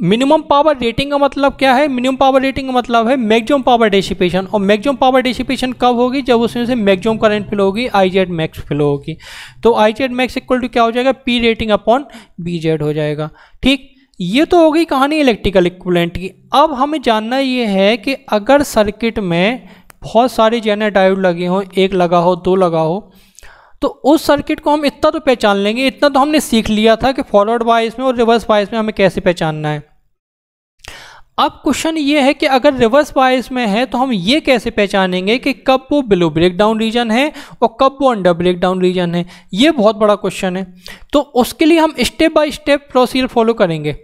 [SPEAKER 1] मिनिमम पावर रेटिंग का मतलब क्या है मिनिमम पावर रेटिंग का मतलब है मैक्सिमम पावर डिसिपेशन और मैक्सिमम पावर डिसिपेशन कब होगी जब उसमें से मैक्सिमम करंट फ्लो होगी आई जेड मैक्स फ्लो होगी तो I Z max equal to क्या हो जाएगा P rating upon V Z हो जाएगा ठीक ये तो होगी कहानी इलेक्ट्रिकल इक्वलेंट की अब हमें जानना ये है कि अगर सर्किट में बहुत सारे जैनर डायोड लगे हों एक लगा हो दो लगा हो तो उस सर्किट को हम इतना तो पहचान लेंगे इतना तो हमने सीख लिया था कि फॉरवर्ड वाइज में और रिवर्स वाइज में हमें कैसे पहचानना है अब क्वेश्चन ये है कि अगर रिवर्स वाइज में है तो हम ये कैसे पहचानेंगे कि कब वो बिलो ब्रेकडाउन रीजन है और कब वो अंडर ब्रेकडाउन रीजन है ये बहुत बड़ा क्वेश्चन है तो उसके लिए हम step by step procedure follow करेंगे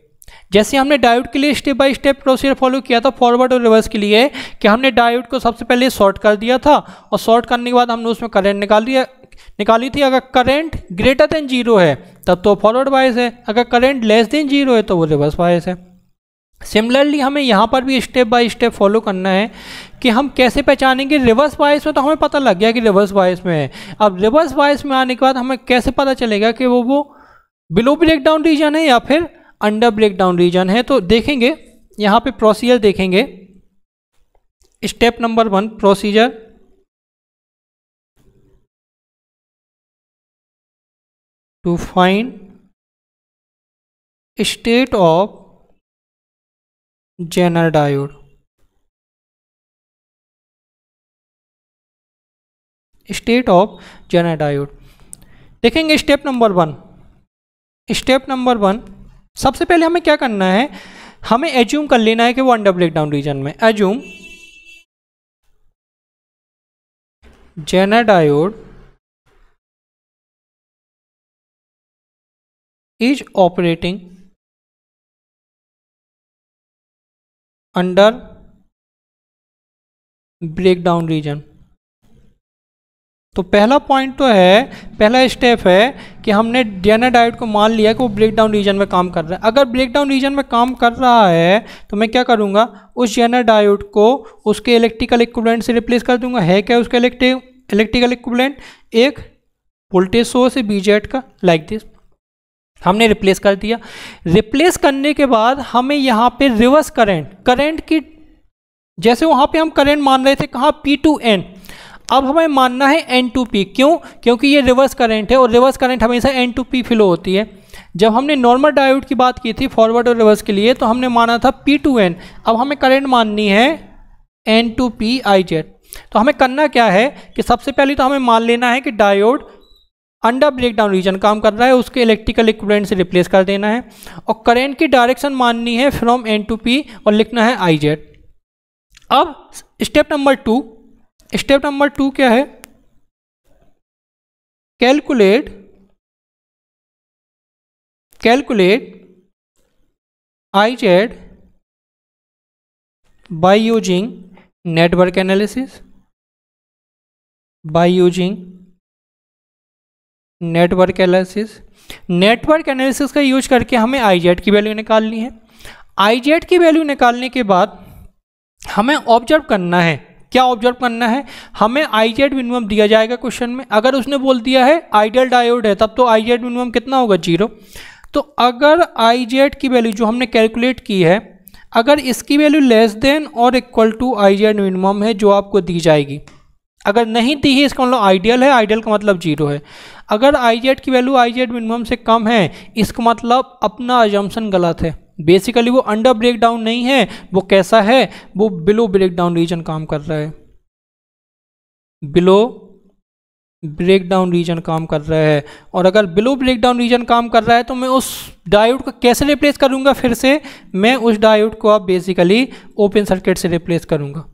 [SPEAKER 1] जैसे हमने डायोड के लिए step by step procedure follow किया था फॉरवर्ड और रिवर्स के लिए कि हमने डायोड को सबसे पहले शॉर्ट कर दिया था और शॉर्ट करने के बाद हमने उसमें करंट निकाल दिया निकाली थी अगर करंट ग्रेटर देन जीरो है तब तो फॉरवर्ड बायस है अगर करंट लेस देन जीरो है तो वो रिवर्स बायस है सिमिलरली हमें यहाँ पर भी स्टेप बाय स्टेप फॉलो करना है कि हम कैसे पहचानेंगे रिवर्स बायस में तो हमें पता लग गया कि रिवर्स बायस में है अब रिवर्स बायस में आने के बाद हमें कैसे पता चलेगा कि वो वो बिलो ब्रेकडाउन रीजन है या फिर अंडर ब्रेकडाउन रीजन है तो देखेंगे यहाँ पे प्रोसीजर देखेंगे step number one procedure
[SPEAKER 2] to find state of Jenner diode
[SPEAKER 1] state of Zener diode देखेंगे step number one step number one सबसे पहले हमें क्या करना है हमें एज्यूम कर लेना है कि वो अंडर ब्रेकडाउन रीजन में assume
[SPEAKER 2] Zener diode is operating under breakdown region
[SPEAKER 1] तो पहला पॉइंट तो है पहला स्टेप है कि हमने डाइट को मान लिया कि वो ब्रेकडाउन रीजन में काम कर रहा है अगर ब्रेकडाउन रीजन में काम कर रहा है तो मैं क्या करूँगा उस जेनाडाइट को उसके इलेक्ट्रिकल इक्विपमेंट से रिप्लेस कर दूंगा है क्या उसका इलेक्ट्रिक इलेक्ट्रिकल इक्विपमेंट एक वोल्टेज सोर्स है बीजेट का लाइक like दिस हमने रिप्लेस कर दिया रिप्लेस करने के बाद हमें यहाँ पे रिवर्स करंट करंट की जैसे वहाँ पे हम करंट मान रहे थे कहाँ पी टू एन अब हमें मानना है एन टू पी क्यों क्योंकि ये रिवर्स करंट है और रिवर्स करंट हमेशा एन टू पी फ्लो होती है जब हमने नॉर्मल डायोड की बात की थी फॉरवर्ड और रिवर्स के लिए तो हमने माना था पी टू एन अब हमें करेंट माननी है N to P I Z तो हमें करना क्या है कि सबसे पहले तो हमें मान लेना है कि डायोड अंडर ब्रेकडाउन रीजन काम कर रहा है उसके इलेक्ट्रिकल इक्विपमेंट से रिप्लेस कर देना है और करेंट की डायरेक्शन माननी है फ्रॉम एन टू पी और लिखना है आई जेड अब step number two step number two
[SPEAKER 2] क्या है calculate calculate I Z by using network analysis
[SPEAKER 1] by using network analysis network analysis का यूज करके हमें आई की वैल्यू निकालनी है आई की वैल्यू निकालने के बाद हमें ऑब्जर्व करना है क्या ऑब्जर्व करना है हमें आई जेड मिनिमम दिया जाएगा क्वेश्चन में अगर उसने बोल दिया है आइडियल डायोड है तब तो आई जेड मिनिमम कितना होगा जीरो तो अगर आई जेड की वैल्यू जो हमने कैलकुलेट की है अगर इसकी वैल्यू लेस देन और equal to I Z minimum है जो आपको दी जाएगी अगर नहीं दी है इसका मतलब आइडियल है आइडियल का मतलब जीरो है अगर आई जेड की वैल्यू आई जेड मिनिमम से कम है इसका मतलब अपना एजम्पन गलत है बेसिकली वो अंडर ब्रेक डाउन नहीं है वो कैसा है वो बिलो ब्रेक डाउन रीजन काम कर रहा है बिलो ब्रेक डाउन रीजन काम कर रहा है और अगर बिलो ब्रेक डाउन रीजन काम कर रहा है तो मैं उस डायोड को कैसे रिप्लेस करूँगा फिर से मैं उस डायोड को अब बेसिकली ओपन सर्किट से रिप्लेस करूंगा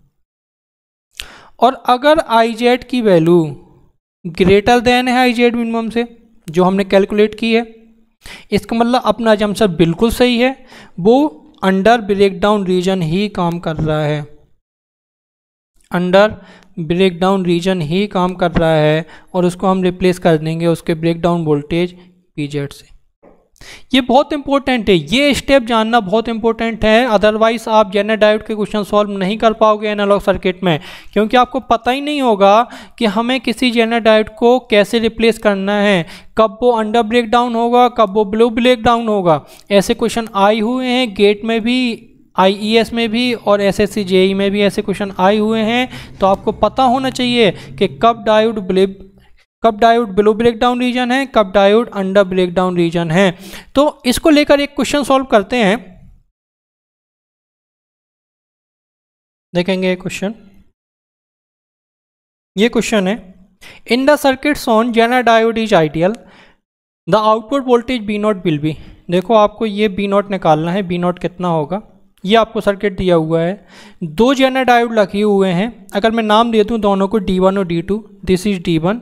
[SPEAKER 1] और अगर आई जेड की वैल्यू ग्रेटर देन है आई जेड मिनिमम से जो हमने कैलकुलेट की है इसका मतलब अपना जमसर बिल्कुल सही है वो अंडर ब्रेकडाउन रीजन ही काम कर रहा है अंडर ब्रेकडाउन रीजन ही काम कर रहा है और उसको हम रिप्लेस कर देंगे उसके ब्रेकडाउन वोल्टेज जेड से ये बहुत इंपॉर्टेंट है ये स्टेप जानना बहुत इंपॉर्टेंट है अदरवाइज आप जेनर डायोड के क्वेश्चन सॉल्व नहीं कर पाओगे एनालॉग सर्किट में क्योंकि आपको पता ही नहीं होगा कि हमें किसी जेनर डायोड को कैसे रिप्लेस करना है कब वो अंडर ब्रेक डाउन होगा कब वो ब्लू ब्रेक डाउन होगा ऐसे क्वेश्चन आए हुए हैं गेट में भी आई e में भी और एस एस e में भी ऐसे क्वेश्चन आए हुए हैं तो आपको पता होना चाहिए कि कब डायोड ब्लिप कब डायोड बिलो ब्रेकडाउन रीजन है कब डायोड अंडर ब्रेकडाउन रीजन है तो इसको लेकर एक क्वेश्चन सॉल्व करते हैं
[SPEAKER 2] देखेंगे क्वेश्चन ये
[SPEAKER 1] क्वेश्चन है in the circuit on zener diode is ideal the output voltage V naught will be देखो आपको ये बी नॉट निकालना है बी नॉट कितना होगा ये आपको सर्किट दिया हुआ है दो जेना डायोड लगे हुए हैं अगर मैं नाम दे दूँ दोनों को डी वन और D two this is D one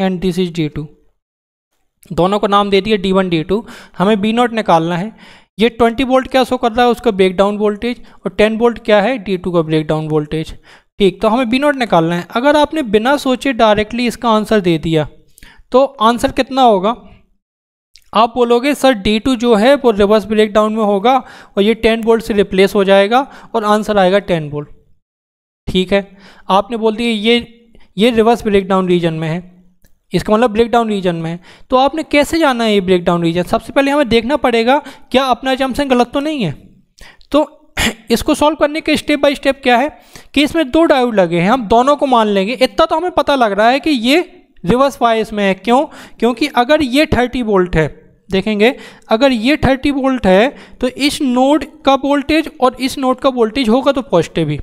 [SPEAKER 1] and this is D two दोनों को नाम दे दिए डी वन डी टू हमें बी नॉट निकालना है ये 20 वोल्ट क्या शो कर रहा है उसका ब्रेक डाउन वोल्टेज और 10 वोल्ट क्या है डी टू का ब्रेक डाउन वोल्टेज ठीक तो हमें बी नॉट निकालना है अगर आपने बिना सोचे डायरेक्टली इसका आंसर दे दिया तो आंसर कितना होगा आप बोलोगे सर डी टू जो है वो रिवर्स ब्रेक डाउन में होगा और ये टेन वोल्ट से रिप्लेस हो जाएगा और आंसर आएगा टेन वोल्ट ठीक है आपने बोल दिया ये ये रिवर्स ब्रेक डाउन रीजन में है इसका मतलब ब्रेक डाउन रीजन में तो आपने कैसे जाना है ये ब्रेक डाउन रीजन सबसे पहले हमें देखना पड़ेगा क्या अपना जम्पन गलत तो नहीं है तो इसको सॉल्व करने के स्टेप बाय स्टेप क्या है कि इसमें दो डायोड लगे हैं हम दोनों को मान लेंगे इतना तो हमें पता लग रहा है कि ये रिवर्स वाइस में है क्यों क्योंकि अगर ये थर्टी वोल्ट है देखेंगे अगर ये थर्टी वोल्ट है तो इस नोड का वोल्टेज और इस नोड का वोल्टेज होगा तो पॉजिटिव ही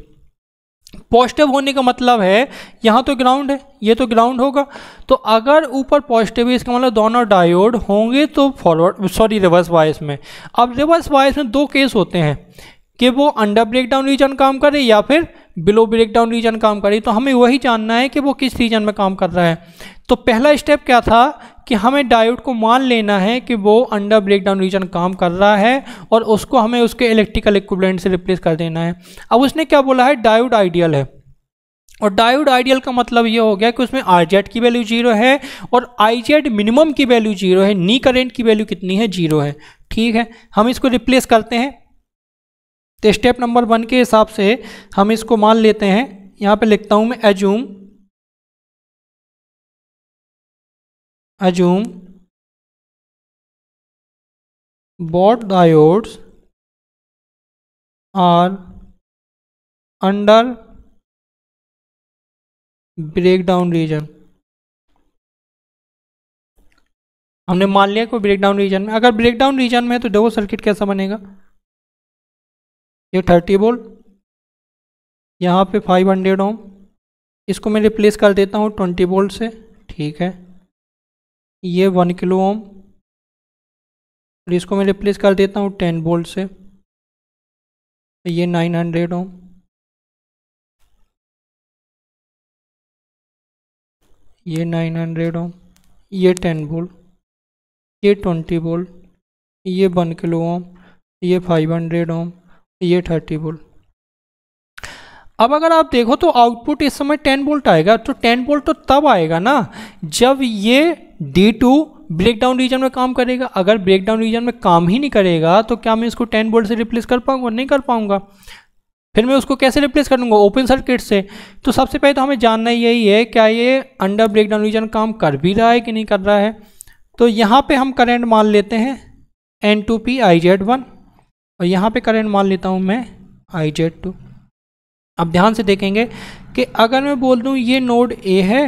[SPEAKER 1] पॉजिटिव होने का मतलब है यहाँ तो ग्राउंड है ये तो ग्राउंड होगा तो अगर ऊपर पॉजिटिव है इसका मतलब दोनों डायोड होंगे तो फॉरवर्ड सॉरी रिवर्स वायस में अब रिवर्स वायस में दो केस होते हैं कि वो अंडर ब्रेकडाउन रीजन काम करे या फिर बिलो ब्रेकडाउन रीजन काम कर रही तो हमें वही जानना है कि वो किस रीजन में काम कर रहा है तो पहला स्टेप क्या था कि हमें डायोड को मान लेना है कि वो अंडर ब्रेकडाउन रीजन काम कर रहा है और उसको हमें उसके इलेक्ट्रिकल इक्विपमेंट से रिप्लेस कर देना है अब उसने क्या बोला है डायोड आइडियल है और डायोड आइडियल का मतलब ये हो गया कि उसमें आर की वैल्यू जीरो है और आई मिनिमम की वैल्यू जीरो है नी करेंट की वैल्यू कितनी है जीरो है ठीक है हम इसको रिप्लेस करते हैं तो स्टेप नंबर वन के हिसाब से हम इसको मान लेते हैं यहाँ पे लिखता हूँ मैं assume
[SPEAKER 2] assume both diodes are under breakdown region हमने मान लिया कोई ब्रेकडाउन
[SPEAKER 1] रीजन में अगर ब्रेकडाउन रीजन में है तो देखो सर्किट कैसा बनेगा ये थर्टी वोल्ट यहाँ पे फाइव हंड्रेड ओम इसको मैं रिप्लेस कर देता हूँ ट्वेंटी वोल्ट से ठीक है ये वन किलो ओम
[SPEAKER 2] और इसको मैं रिप्लेस कर देता हूँ टेन वोल्ट से ये नाइन हंड्रेड ओम
[SPEAKER 1] ये नाइन हंड्रेड ओम ये टेन बोल ये ट्वेंटी बोल्ट ये वन किलो ओम ये फाइव हंड्रेड ओम ये थर्टी वोल्ट अब अगर आप देखो तो आउटपुट इस समय 10 वोल्ट आएगा तो 10 वोल्ट तो तब आएगा ना जब ये D2 ब्रेकडाउन रीजन में काम करेगा अगर ब्रेकडाउन रीजन में काम ही नहीं करेगा तो क्या मैं इसको 10 वोल्ट से रिप्लेस कर पाऊंगा नहीं कर पाऊंगा फिर मैं उसको कैसे रिप्लेस करूँगा ओपन सर्किट से तो सबसे पहले तो हमें जानना यही है क्या ये अंडर ब्रेकडाउन रीजन काम कर भी रहा है कि नहीं कर रहा है तो यहाँ पर हम करेंट मान लेते हैं N to P I Z one और यहाँ पे करंट मान लेता हूँ मैं आई जेड टू अब ध्यान से देखेंगे कि अगर मैं बोल दूँ ये नोड ए है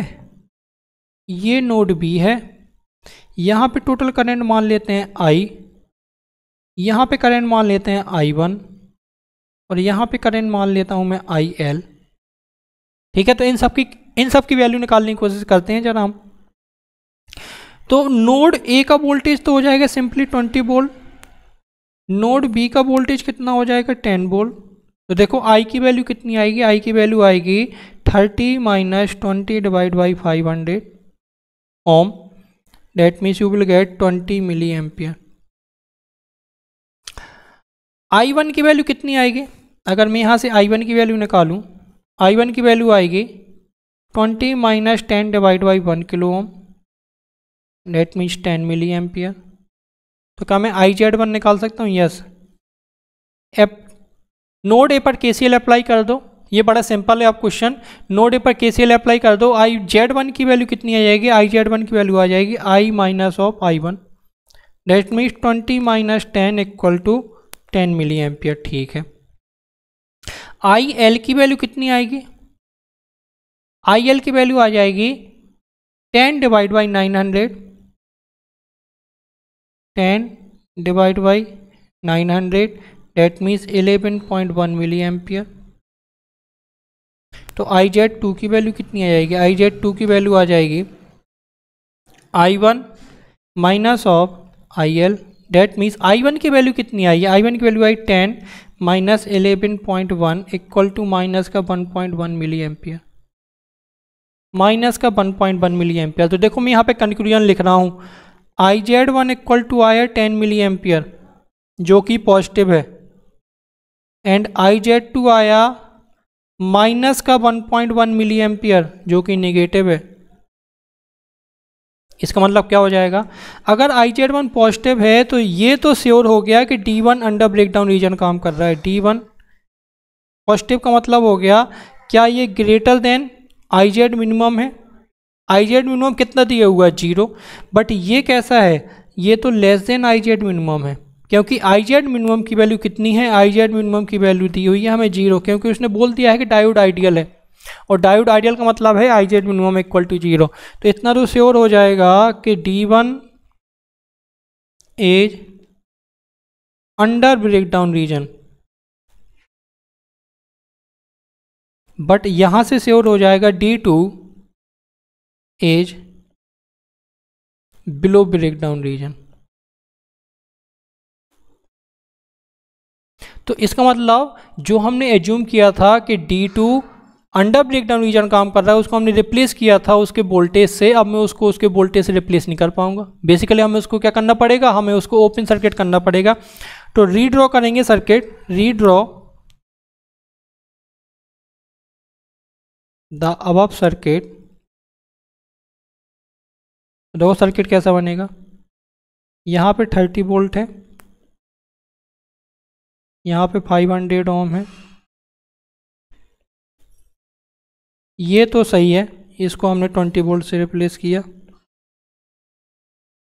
[SPEAKER 1] ये नोड बी है यहाँ पे टोटल करंट मान लेते हैं आई यहाँ पे करंट मान लेते हैं आई वन और यहाँ पे करंट मान लेता हूँ मैं आई एल ठीक है तो इन सब की इन सब की वैल्यू निकालने की कोशिश करते हैं जरा हम तो नोड ए का वोल्टेज तो हो जाएगा simply twenty volt node B का वोल्टेज कितना हो जाएगा टेन वोल्ट तो देखो आई की वैल्यू कितनी आएगी आई की वैल्यू आएगी thirty minus twenty divide by five hundred ohm that means you will get twenty milli ampere I one की वैल्यू कितनी आएगी अगर मैं यहाँ से आई वन की वैल्यू निकालूँ आई वन की वैल्यू आएगी twenty minus ten divide by one kilo ohm that means ten milli ampere तो क्या मैं आई जेड वन निकाल सकता हूँ यस एप नोड ए पर के सी एल अप्लाई कर दो ये बड़ा सिंपल है आप क्वेश्चन नोड ए पर के सी एल अप्लाई कर दो आई जेड वन की वैल्यू कितनी आ जाएगी आई जेड वन की वैल्यू आ जाएगी I minus of I one that means twenty minus ten equal to ten milli ampere ठीक है आई एल की वैल्यू कितनी आएगी आई एल की वैल्यू आ जाएगी ten divide by nine hundred 10 divided by 900 that means 11.1 milli ampere तो I Z two की वैल्यू कितनी आ जाएगी आई जेड टू की वैल्यू आ जाएगी I one minus of I L that means I one की वैल्यू कितनी आई है आई वन की वैल्यू आई ten minus eleven point one equal to minus का one point one milli ampere minus का one point one milli ampere तो देखो मैं यहाँ पे कंक्लूजन लिख रहा हूँ I Z one equal to आया टेन मिली एम्पियर जो कि पॉजिटिव है एंड आई जेड टू आया माइनस का 1.1 मिली एम्पियर जो कि नेगेटिव है इसका मतलब क्या हो जाएगा अगर आई जेड वन पॉजिटिव है तो ये तो श्योर हो गया कि D one under breakdown region काम कर रहा है डी वन पॉजिटिव का मतलब हो गया क्या ये greater than I Z minimum है आई जेड मिनिमम कितना दिया हुआ है जीरो बट ये कैसा है ये तो less than I Z minimum है क्योंकि आई जेड मिनिमम की वैल्यू कितनी है आई जेड मिनिमम की वैल्यू दी हुई है हमें जीरो क्योंकि उसने बोल दिया है कि डायोड आइडियल है और डायोड आइडियल का मतलब है I Z minimum equal to zero तो इतना तो श्योर हो जाएगा कि D one is under breakdown region
[SPEAKER 2] but यहां से श्योर हो जाएगा D two is below breakdown region
[SPEAKER 1] तो इसका मतलब जो हमने एज्यूम किया था कि D2 अंडर ब्रेकडाउन रीजन काम कर रहा है उसको हमने रिप्लेस किया था उसके वोल्टेज से अब मैं उसको उसके वोल्टेज से रिप्लेस नहीं कर पाऊंगा बेसिकली हमें उसको क्या करना पड़ेगा हमें उसको ओपन सर्किट करना पड़ेगा तो रीड्रॉ करेंगे सर्किट रीड्रॉ
[SPEAKER 2] द अब सर्किट दो सर्किट कैसा बनेगा यहाँ पे थर्टी वोल्ट है यहाँ पे फाइव हंड्रेड ओम है ये तो सही है इसको हमने
[SPEAKER 1] ट्वेंटी वोल्ट से रिप्लेस किया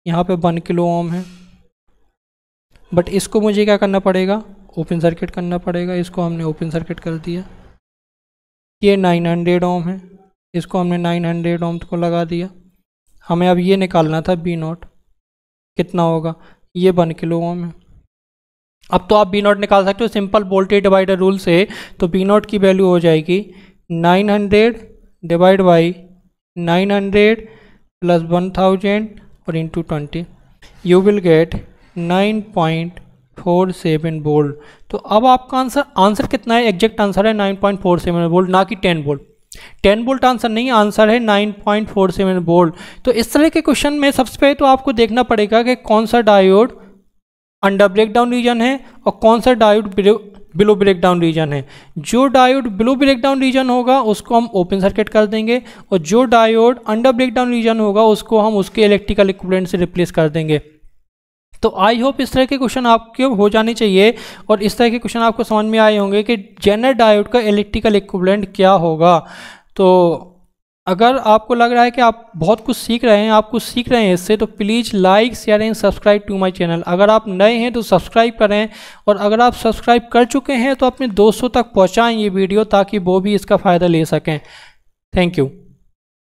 [SPEAKER 1] यहाँ पे वन किलो ओम है बट इसको मुझे क्या करना पड़ेगा ओपन सर्किट करना पड़ेगा इसको हमने ओपन सर्किट कर दिया ये नाइन हंड्रेड ओम है इसको हमने नाइन हंड्रेड ओम को लगा दिया हमें अब ये निकालना था बी नॉट कितना होगा ये बन किलो ओम है अब तो आप बी नॉट निकाल सकते हो सिंपल वोल्टेज डिवाइडर रूल से तो बी नॉट की वैल्यू हो जाएगी 900 divide by nine hundred plus one thousand और into twenty you will get 9.47 volt तो अब आपका आंसर आंसर कितना है एग्जैक्ट आंसर है 9.47 वोल्ट ना कि 10 बोल्ट टेन बोल्ट आंसर नहीं आंसर है nine point four seven volt तो इस तरह के क्वेश्चन में सबसे पहले तो आपको देखना पड़ेगा कि कौन सा डायोड अंडर ब्रेकडाउन रीजन है और कौन सा डायोड बिलो ब्रेकडाउन रीजन है जो डायोड बिलो ब्रेकडाउन रीजन होगा उसको हम ओपन सर्किट कर देंगे और जो डायोड अंडर ब्रेकडाउन रीजन होगा उसको हम उसके इलेक्ट्रिकल इक्विपमेंट से रिप्लेस कर देंगे तो आई होप इस तरह के क्वेश्चन आपके हो जाने चाहिए और इस तरह के क्वेश्चन आपको समझ में आए होंगे कि जेनर डायोड का इलेक्ट्रिकल इक्विवेलेंट क्या होगा तो अगर आपको लग रहा है कि आप बहुत कुछ सीख रहे हैं आप कुछ सीख रहे हैं इससे तो please like share and subscribe to my channel अगर आप नए हैं तो सब्सक्राइब करें और अगर आप सब्सक्राइब कर चुके हैं तो अपने दोस्तों तक पहुंचाएं ये वीडियो ताकि वो भी इसका फ़ायदा ले सकें थैंक यू